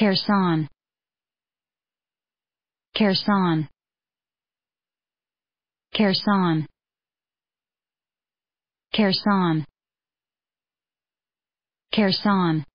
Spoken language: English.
Kersan. Kersan. Kersan. Kersan. Kersan.